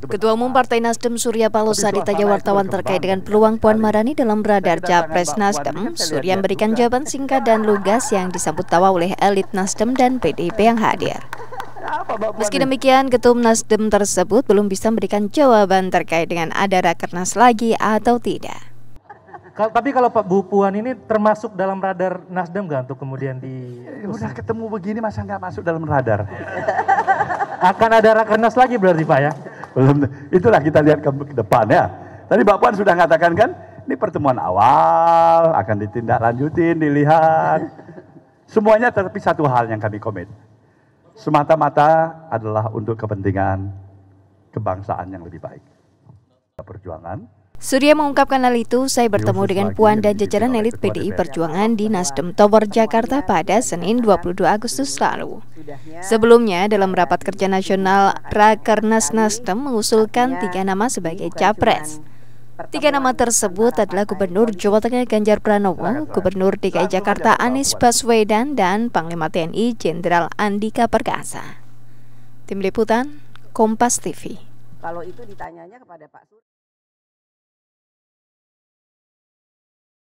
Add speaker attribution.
Speaker 1: Ketua Umum Partai Nasdem Surya saat ditanya wartawan terkait dengan peluang Puan Marani dalam radar Capres Nasdem. Kan Surya memberikan jawaban singkat dan lugas yang disambut tawa oleh elit Nasdem dan PDIP yang hadir. Meski demikian, Ketum Nasdem tersebut belum bisa memberikan jawaban terkait dengan ada rakernas lagi atau tidak.
Speaker 2: Tapi kalau Pak Bupuan ini termasuk dalam radar Nasdem nggak untuk kemudian di... Ya udah ketemu begini
Speaker 3: masa nggak masuk dalam radar? Akan ada rakernas lagi berarti Pak ya? Belum, itulah kita lihat ke depan ya. Tadi Mbak Puan sudah mengatakan kan, ini pertemuan awal, akan ditindaklanjutin, dilihat. Semuanya tetapi satu hal yang kami komit. Semata-mata adalah untuk kepentingan kebangsaan yang lebih baik. Perjuangan
Speaker 1: Surya mengungkapkan hal itu saya bertemu dengan Puan dan jajaran elit PDI Perjuangan di Nasdem Tower Jakarta pada Senin 22 Agustus lalu. Sebelumnya, dalam rapat kerja nasional Rakernas Nasdem mengusulkan tiga nama sebagai capres. Tiga nama tersebut adalah Gubernur Jawa Tengah Ganjar Pranowo, Gubernur DKI Jakarta Anies Baswedan, dan Panglima TNI Jenderal Andika Perkasa. Tim Liputan, Kompas TV.